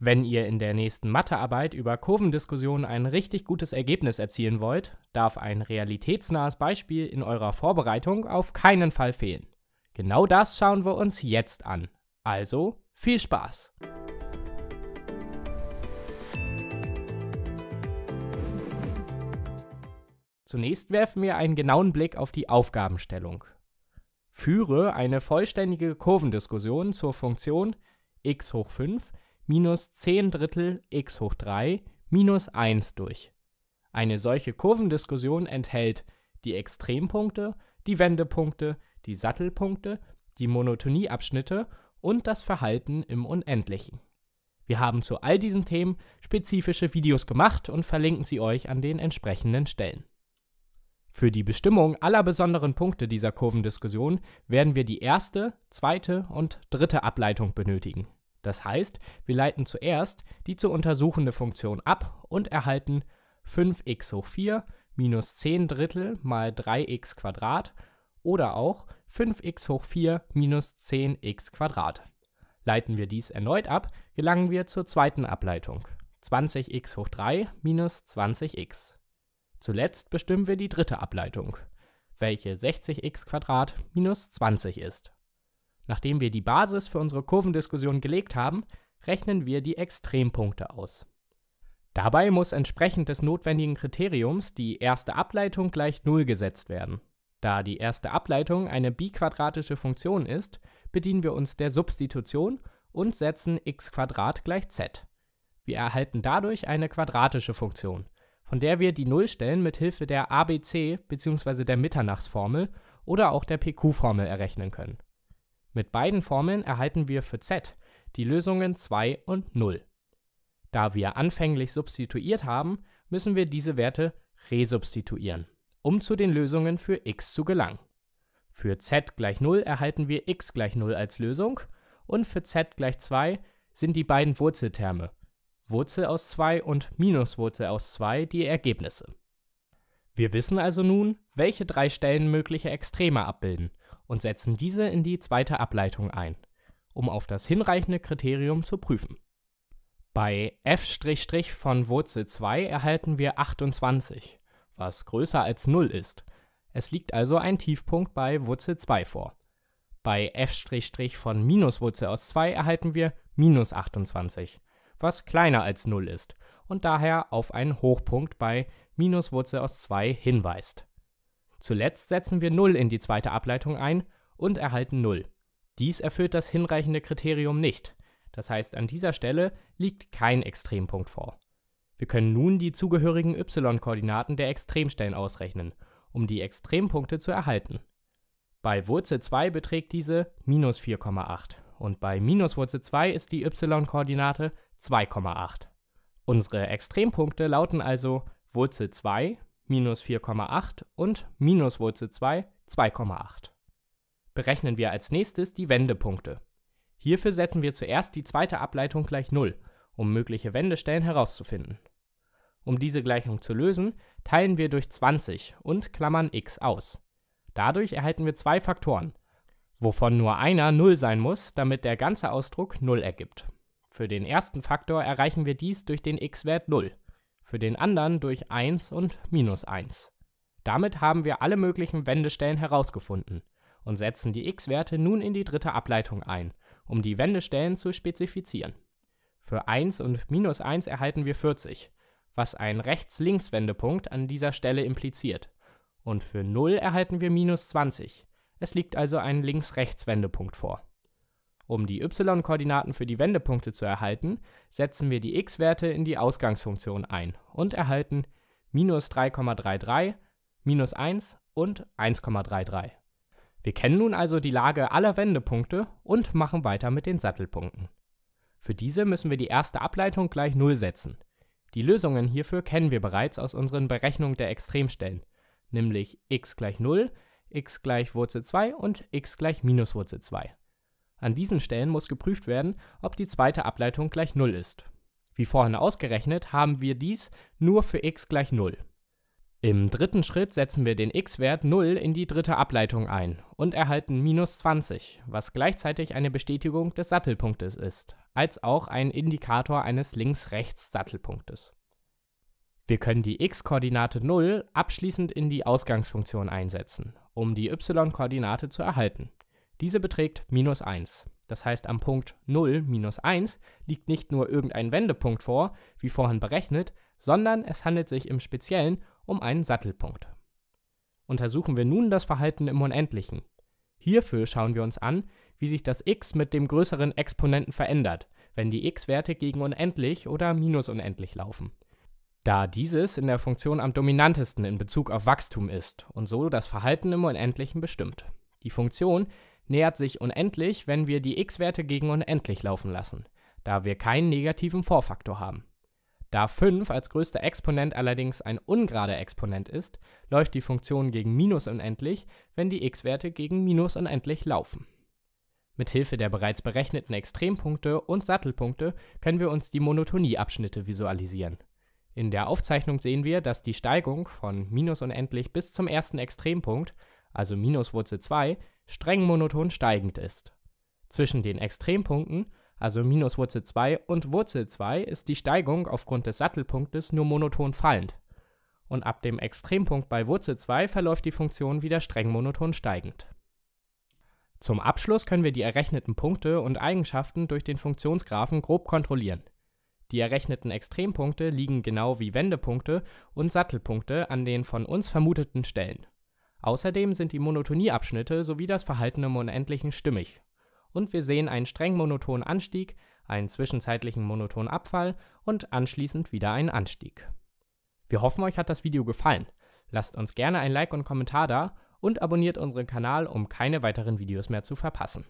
Wenn ihr in der nächsten Mathearbeit über Kurvendiskussionen ein richtig gutes Ergebnis erzielen wollt, darf ein realitätsnahes Beispiel in eurer Vorbereitung auf keinen Fall fehlen. Genau das schauen wir uns jetzt an. Also viel Spaß! Zunächst werfen wir einen genauen Blick auf die Aufgabenstellung. Führe eine vollständige Kurvendiskussion zur Funktion x hoch 5 minus 10 Drittel x hoch 3 minus 1 durch. Eine solche Kurvendiskussion enthält die Extrempunkte, die Wendepunkte, die Sattelpunkte, die Monotonieabschnitte und das Verhalten im Unendlichen. Wir haben zu all diesen Themen spezifische Videos gemacht und verlinken sie euch an den entsprechenden Stellen. Für die Bestimmung aller besonderen Punkte dieser Kurvendiskussion werden wir die erste, zweite und dritte Ableitung benötigen. Das heißt, wir leiten zuerst die zu untersuchende Funktion ab und erhalten 5x hoch 4 minus 10 Drittel mal 3x Quadrat oder auch 5x hoch 4 minus 10x Quadrat. Leiten wir dies erneut ab, gelangen wir zur zweiten Ableitung, 20x hoch 3 minus 20x. Zuletzt bestimmen wir die dritte Ableitung, welche 60x Quadrat minus 20 ist. Nachdem wir die Basis für unsere Kurvendiskussion gelegt haben, rechnen wir die Extrempunkte aus. Dabei muss entsprechend des notwendigen Kriteriums die erste Ableitung gleich 0 gesetzt werden. Da die erste Ableitung eine biquadratische Funktion ist, bedienen wir uns der Substitution und setzen x gleich z. Wir erhalten dadurch eine quadratische Funktion, von der wir die Nullstellen mit Hilfe der ABC bzw. der Mitternachtsformel oder auch der PQ-Formel errechnen können. Mit beiden Formeln erhalten wir für z die Lösungen 2 und 0. Da wir anfänglich substituiert haben, müssen wir diese Werte resubstituieren, um zu den Lösungen für x zu gelangen. Für z gleich 0 erhalten wir x gleich 0 als Lösung und für z gleich 2 sind die beiden Wurzelterme, Wurzel aus 2 und Minuswurzel aus 2, die Ergebnisse. Wir wissen also nun, welche drei Stellen mögliche Extreme abbilden und setzen diese in die zweite Ableitung ein, um auf das hinreichende Kriterium zu prüfen. Bei f' von Wurzel 2 erhalten wir 28, was größer als 0 ist. Es liegt also ein Tiefpunkt bei Wurzel 2 vor. Bei f' von minus Wurzel aus 2 erhalten wir minus 28, was kleiner als 0 ist und daher auf einen Hochpunkt bei minus Wurzel aus 2 hinweist. Zuletzt setzen wir 0 in die zweite Ableitung ein und erhalten 0. Dies erfüllt das hinreichende Kriterium nicht, das heißt an dieser Stelle liegt kein Extrempunkt vor. Wir können nun die zugehörigen y-Koordinaten der Extremstellen ausrechnen, um die Extrempunkte zu erhalten. Bei Wurzel 2 beträgt diese minus 4,8 und bei minus Wurzel 2 ist die y-Koordinate 2,8. Unsere Extrempunkte lauten also Wurzel 2 minus 4,8 und minus Wurzel 2 2,8. Berechnen wir als nächstes die Wendepunkte. Hierfür setzen wir zuerst die zweite Ableitung gleich 0, um mögliche Wendestellen herauszufinden. Um diese Gleichung zu lösen, teilen wir durch 20 und klammern x aus. Dadurch erhalten wir zwei Faktoren, wovon nur einer 0 sein muss, damit der ganze Ausdruck 0 ergibt. Für den ersten Faktor erreichen wir dies durch den x-Wert 0 für den anderen durch 1 und minus 1. Damit haben wir alle möglichen Wendestellen herausgefunden und setzen die x-Werte nun in die dritte Ableitung ein, um die Wendestellen zu spezifizieren. Für 1 und minus 1 erhalten wir 40, was ein Rechts-Links-Wendepunkt an dieser Stelle impliziert. Und für 0 erhalten wir minus 20. Es liegt also ein Links-Rechts-Wendepunkt vor. Um die y-Koordinaten für die Wendepunkte zu erhalten, setzen wir die x-Werte in die Ausgangsfunktion ein und erhalten minus 3,33, minus 1 und 1,33. Wir kennen nun also die Lage aller Wendepunkte und machen weiter mit den Sattelpunkten. Für diese müssen wir die erste Ableitung gleich 0 setzen. Die Lösungen hierfür kennen wir bereits aus unseren Berechnungen der Extremstellen, nämlich x gleich 0, x gleich Wurzel 2 und x gleich minus Wurzel 2. An diesen Stellen muss geprüft werden, ob die zweite Ableitung gleich 0 ist. Wie vorhin ausgerechnet, haben wir dies nur für x gleich 0. Im dritten Schritt setzen wir den x-Wert 0 in die dritte Ableitung ein und erhalten minus 20, was gleichzeitig eine Bestätigung des Sattelpunktes ist, als auch ein Indikator eines Links-Rechts-Sattelpunktes. Wir können die x-Koordinate 0 abschließend in die Ausgangsfunktion einsetzen, um die y-Koordinate zu erhalten. Diese beträgt minus 1. Das heißt, am Punkt 0 minus 1 liegt nicht nur irgendein Wendepunkt vor, wie vorhin berechnet, sondern es handelt sich im Speziellen um einen Sattelpunkt. Untersuchen wir nun das Verhalten im Unendlichen. Hierfür schauen wir uns an, wie sich das x mit dem größeren Exponenten verändert, wenn die x-Werte gegen unendlich oder minus unendlich laufen. Da dieses in der Funktion am dominantesten in Bezug auf Wachstum ist und so das Verhalten im Unendlichen bestimmt. Die Funktion nähert sich unendlich, wenn wir die x-Werte gegen unendlich laufen lassen, da wir keinen negativen Vorfaktor haben. Da 5 als größter Exponent allerdings ein ungerader Exponent ist, läuft die Funktion gegen minus unendlich, wenn die x-Werte gegen minus unendlich laufen. Mithilfe der bereits berechneten Extrempunkte und Sattelpunkte können wir uns die Monotonieabschnitte visualisieren. In der Aufzeichnung sehen wir, dass die Steigung von minus unendlich bis zum ersten Extrempunkt, also minus Wurzel 2, streng monoton steigend ist. Zwischen den Extrempunkten, also minus Wurzel 2 und Wurzel 2, ist die Steigung aufgrund des Sattelpunktes nur monoton fallend. Und ab dem Extrempunkt bei Wurzel 2 verläuft die Funktion wieder streng monoton steigend. Zum Abschluss können wir die errechneten Punkte und Eigenschaften durch den Funktionsgraphen grob kontrollieren. Die errechneten Extrempunkte liegen genau wie Wendepunkte und Sattelpunkte an den von uns vermuteten Stellen. Außerdem sind die Monotonieabschnitte sowie das Verhalten im Unendlichen stimmig. Und wir sehen einen streng monotonen Anstieg, einen zwischenzeitlichen monotonen Abfall und anschließend wieder einen Anstieg. Wir hoffen, euch hat das Video gefallen. Lasst uns gerne ein Like und Kommentar da und abonniert unseren Kanal, um keine weiteren Videos mehr zu verpassen.